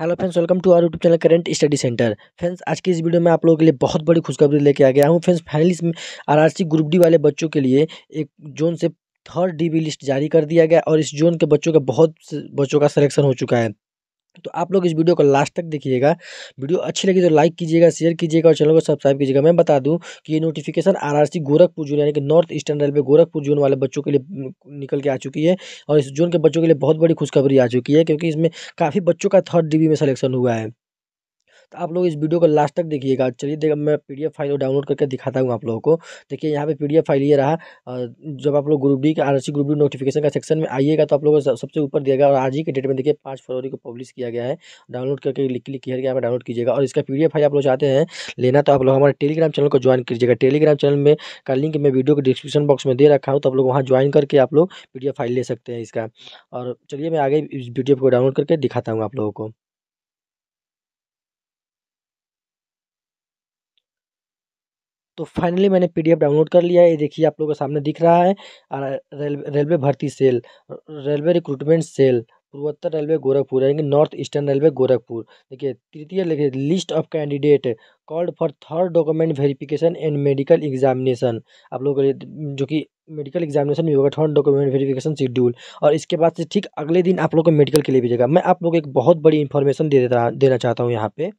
hello friends welcome to our YouTube channel current study centre friends आज की इस video में आप लोगों के लिए बहुत बड़ी खुशखबरी लेके आ गया हूँ फ्रेंड्स फाइनली इसमें आरआरसी ग्रुप डी वाले बच्चों के लिए एक जोन से थर्ड डी लिस्ट जारी कर दिया गया और इस जोन के बच्चों का बहुत बच्चों का सिलेक्शन हो चुका है तो आप लोग इस वीडियो को लास्ट तक देखिएगा वीडियो अच्छी लगी तो लाइक कीजिएगा शेयर कीजिएगा और चैनल को सब्सक्राइब कीजिएगा मैं बता दूं कि ये नोटिफिकेशन आरआरसी गोरखपुर जोन यानी कि north eastern railway Gorakhpur zone वाले बच्चों के लिए निकल के आ चुकी है और इस जोन के बच्चों के लिए बहुत बड़ी खुशखबरी आ चुकी है क्योंकि इसमें काफ़ी बच्चों का थर्ड डिवी में सलेक्शन हुआ है तो आप लोग इस वीडियो को लास्ट तक देखिएगा चलिए देखिए मैं पी फाइल को डाउनलोड करके दिखाता हूँ आप लोगों को देखिए यहाँ पे पी फाइल ये रहा जब आप लोग ग्रुप डी के आर ग्रुप डी नोटिफिकेशन का सेक्शन में आइएगा तो आप लोगों को सबसे ऊपर दिया गया और आज ही के डेट में देखिए पाँच फरवरी को पब्लिश किया गया है डाउनलोड करके लिख किया गया डाउनलोड कीजिएगा और इसका पी फाइल आप लोग चाहते हैं लेना तो आप लोग हमारे टेलीग्राम चैनल को ज्वाइन कीजिएगा टेलीग्राम चैनल में का लिंक मैं वीडियो के डिस्क्रिप्शन बॉक्स में दे रखा हूँ तो आप लोग वहाँ ज्वाइन करके आप लोग पी फाइल ले सकते हैं इसका और चलिए मैं आगे इस वीडियो को डाउनलोड करके दिखाता हूँ आप लोगों को तो फाइनली मैंने पीडीएफ डाउनलोड कर लिया है ये देखिए आप लोगों के सामने दिख रहा है रेलवे भर्ती सेल रेलवे रिक्रूटमेंट सेल पूर्वोत्तर रेलवे गोरखपुर यानी कि नॉर्थ ईस्टर्न रेलवे गोरखपुर देखिए तृतीय लिखे list of candidate called for third document verification and medical examination आप लोगों के लिए जो कि मेडिकल एग्जामिनेशन भी होगा थर्ड डॉक्यूमेंट वेरिफिकेशन शेड्यूल और इसके बाद से ठीक अगले दिन आप लोग को मेडिकल के लिए भेजेगा मैं आप लोग एक बहुत बड़ी इन्फॉर्मेशन दे देता देना चाहता हूँ यहाँ पे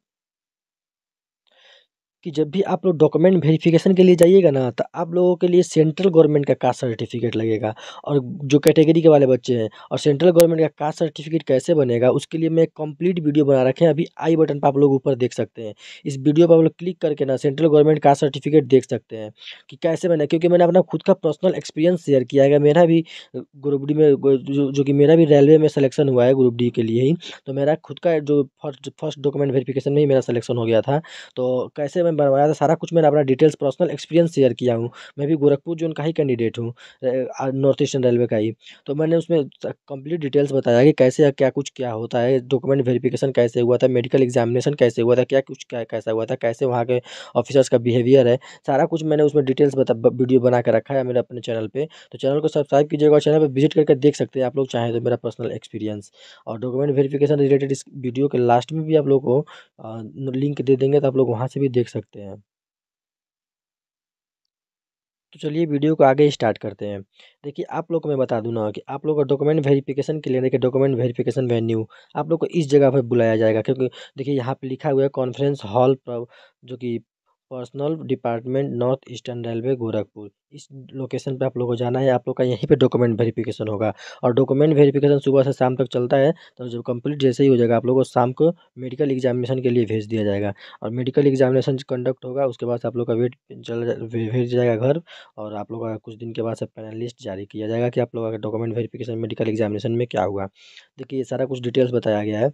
कि जब भी आप लोग डॉक्यूमेंट वेरिफिकेशन के लिए जाइएगा ना तो आप लोगों के लिए सेंट्रल गवर्नमेंट का कास्ट सर्टिफिकेट लगेगा और जो कैटेगरी के वाले बच्चे हैं और सेंट्रल गवर्नमेंट का कास्ट सर्टिफिकेट कैसे बनेगा उसके लिए मैं कंप्लीट वीडियो बना रखे हैं अभी आई बटन पर आप लोग ऊपर देख सकते हैं इस वीडियो पर आप लोग क्लिक करके ना सेंट्रल गवर्नमेंट कास्ट सर्टिफिकेट देख सकते हैं कि कैसे बने क्योंकि मैंने अपना खुद का पर्सनल एक्सपीरियंस शेयर किया है मेरा भी ग्रुप डी में जो, कि मेरा भी रेलवे में सलेक्शन हुआ है ग्रुप डी के लिए ही तो मेरा खुद का जो फर्स्ट फर्स्ट डॉक्यूमेंट वेरीफिकेशन में ही मेरा सलेक्शन हो गया था तो कैसे मैं बनवाया था सारा कुछ मैंने अपना डिटेल्स पर्सनल एक्सपीरियंस शेयर किया हूँ मैं भी गोरखपुर जोन का ही कैंडिडेट हूँ नॉर्थ ईस्टर्न रेलवे का ही तो मैंने उसमें कंप्लीट डिटेल्स बताया कि कैसे क्या कुछ क्या होता है डॉक्यूमेंट वेरिफिकेशन कैसे हुआ था मेडिकल एग्जामिनेशन कैसे हुआ था क्या कुछ क्या कैसा हुआ था कैसे वहाँ के ऑफिसर्स का बिहेवियर है सारा कुछ मैंने उसमें डिटेल्स बता वीडियो बना कर रखा है मेरे अपने चैनल पर तो चैनल को सब्सक्राइब कीजिएगा और चैनल पर विजिट करके देख सकते हैं आप लोग चाहें तो मेरा पर्सनल एक्सपीरियंस और डॉक्यूमेंट वेरीफिकेशन रिलेटेड इस वीडियो के लास्ट में भी आप लोग को लिंक दे देंगे तो आप लोग वहाँ से भी देख सकते सकते हैं तो चलिए वीडियो को आगे स्टार्ट करते हैं देखिए आप लोग को मैं बता दूँ ना कि आप लोग का डॉक्यूमेंट वेरिफिकेशन के लिए देखिए डॉक्यूमेंट वेरिफिकेशन वेन्यू आप लोग को इस जगह पर बुलाया जाएगा क्योंकि देखिए यहाँ पे लिखा हुआ है कॉन्फ्रेंस हॉल पर जो कि personnel department north eastern railway Gorakhpur इस लोकेशन पे आप लोगों को जाना है आप लोग का यहीं पे डॉक्यूमेंट वेरिफिकेशन होगा और डॉक्यूमेंट वेरिफिकेशन सुबह से शाम तक चलता है तो जब कंप्लीट जैसे ही हो जाएगा आप लोगों को शाम को मेडिकल एग्जामिनेशन के लिए भेज दिया जाएगा और मेडिकल एग्जामिनेशन कंडक्ट होगा उसके बाद आप लोग का वेट चल भेज जाएगा घर और आप लोग का कुछ दिन के बाद से पैनल लिस्ट जारी किया जाएगा कि आप लोग का डॉक्यूमेंट वेरीफिकेशन मेडिकल एग्जामिनेशन में क्या हुआ देखिए सारा कुछ डिटेल्स बताया गया है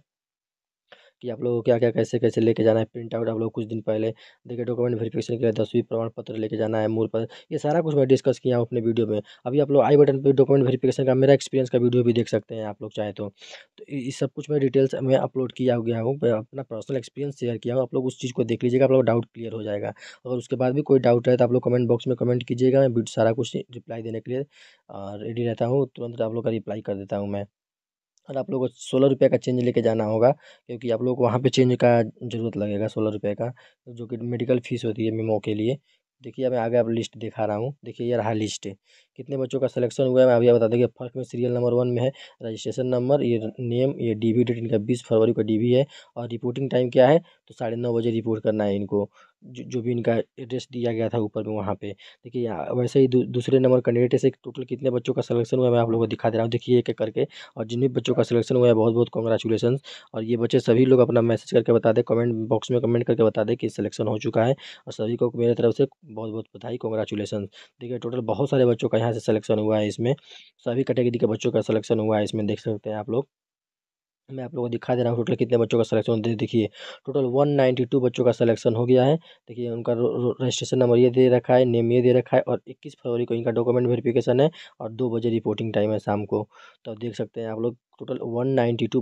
कि आप लोगों को क्या क्या कैसे कैसे लेके जाना है प्रिंट आउट आप लोग कुछ दिन पहले देखिए डॉक्यूमेंट वेरिफिकेशन के लिए दसवीं प्रमाण पत्र लेके जाना है मूल पर ये सारा कुछ मैं डिस्कस किया हूँ अपने वीडियो में अभी आप लोग आई बटन पर डॉक्यूमेंट वेरीफिकेशन का मेरा एक्सपीरियंस का वीडियो भी देख सकते हैं आप लोग चाहे तो, तो इस सब कुछ मैं डिटेल्स में अपलोड किया गया हूँ अपना पर्सनल एक्सपीरियंस शेयर किया हूँ आप लोग उस चीज़ को देख लीजिएगा आप लोग डाउट क्लियर हो जाएगा अगर उसके बाद भी कोई डाउट रहे तो आप लोग कमेंट बॉक्स में कमेंट कीजिएगा मैं सारा कुछ रिप्लाई देने के लिए रेडी रहता हूँ तुरंत आप लोग का रिप्लाई कर देता हूँ मैं और आप लोगों को सोलह रुपये का चेंज लेके जाना होगा क्योंकि आप लोग को वहाँ पे चेंज का ज़रूरत लगेगा सोलह रुपये का जो कि मेडिकल फीस होती है मेमो के लिए देखिए मैं आगे आप लिस्ट दिखा रहा हूँ देखिए ये रहा लिस्ट कितने बच्चों का सिलेक्शन हुआ है मैं अभी बता देंगे फर्स्ट में सीरियल नंबर वन में है रजिस्ट्रेशन नंबर ये नेम ये बी डेट इनका बीस फरवरी का डीबी है और रिपोर्टिंग टाइम क्या है तो साढ़े नौ बजे रिपोर्ट करना है इनको जो जो भी इनका एड्रेस दिया गया था ऊपर में वहाँ पे देखिए वैसे ही दू, दूसरे नंबर कैंडिडेट से टोटल कितने बच्चों का सिलेक्शन हुआ है मैं आप लोगों को दिखा दे रहा हूँ देखिए एक एक करके और जिन भी बच्चों का सिलेक्शन हुआ है बहुत बहुत कॉन्ग्रेचुलेसन और ये बच्चे सभी लोग अपना मैसेज करके बता दें कमेंट बॉक्स में कमेंट करके बता दें कि सिलेक्शन हो चुका है और सभी को मेरे तरफ से बहुत बहुत बधाई कॉन्ग्रेचुलेसन देखिए टोटल बहुत सारे बच्चों का यहाँ से सलेक्शन हुआ है इसमें सभी कैटेगरी के बच्चों का सलेक्शन हुआ है इसमें देख सकते हैं आप लोग मैं आप लोगों को दिखा दे रहा हूँ टोटल कितने बच्चों का सिलेक्शन दे देखिए टोटल 192 बच्चों का सिलेक्शन हो गया है देखिए उनका रजिस्ट्रेशन नंबर ये दे रखा है नेम ये दे रखा है और 21 फरवरी को इनका डॉक्यूमेंट वेरिफिकेशन है और दो बजे रिपोर्टिंग टाइम है शाम को तो देख सकते हैं आप लोग टोटल वन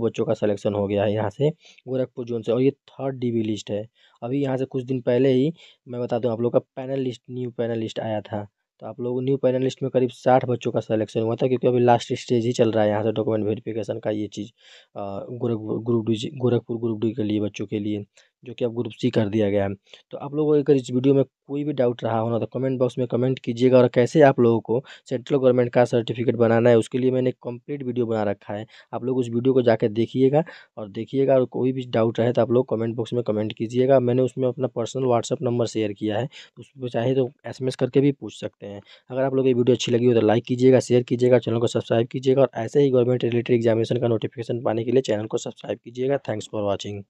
बच्चों का सलेक्शन हो गया है यहाँ से गोरखपुर जोन से और ये थर्ड डी लिस्ट है अभी यहाँ से कुछ दिन पहले ही मैं बता दूँ आप लोग का panel list new panel list आया था तो आप लोग न्यू पैनलिस्ट में करीब साठ बच्चों का सिलेक्शन हुआ था क्योंकि अभी लास्ट स्टेज ही चल रहा है यहाँ से डॉक्यूमेंट वेरिफिकेशन का ये चीज़ Gorakhpur group D Gorakhpur group D के लिए बच्चों के लिए जो कि अब ग्रुप सी कर दिया गया है तो आप लोगों को अगर इस वीडियो में कोई भी डाउट रहा होना तो कमेंट बॉक्स में कमेंट कीजिएगा और कैसे आप लोगों को सेंट्रल गवर्नमेंट का सर्टिफिकेट बनाना है उसके लिए मैंने कंप्लीट वीडियो बना रखा है आप लोग उस वीडियो को जाकर देखिएगा और देखिएगा और कोई भी डाउट रहे तो आप लोग कमेंट बॉक्स में कमेंट कीजिएगा मैंने उसमें अपना पर्सनल व्हाट्सअप नंबर शेयर किया है तो उस पर चाहे तो एस करके भी पूछ सकते हैं अगर आप लोग ये वीडियो अच्छी लगी हो तो लाइक कीजिएगा शेयर कीजिएगा चैनल को सब्सक्राइब कीजिएगा और ऐसे ही गवर्नमेंट रिलेटेड एग्जामिनेशन का नोटिफिकेशन पाने के लिए चैनल को सब्सक्राइब कीजिएगा थैंक्स फॉर वॉचिंग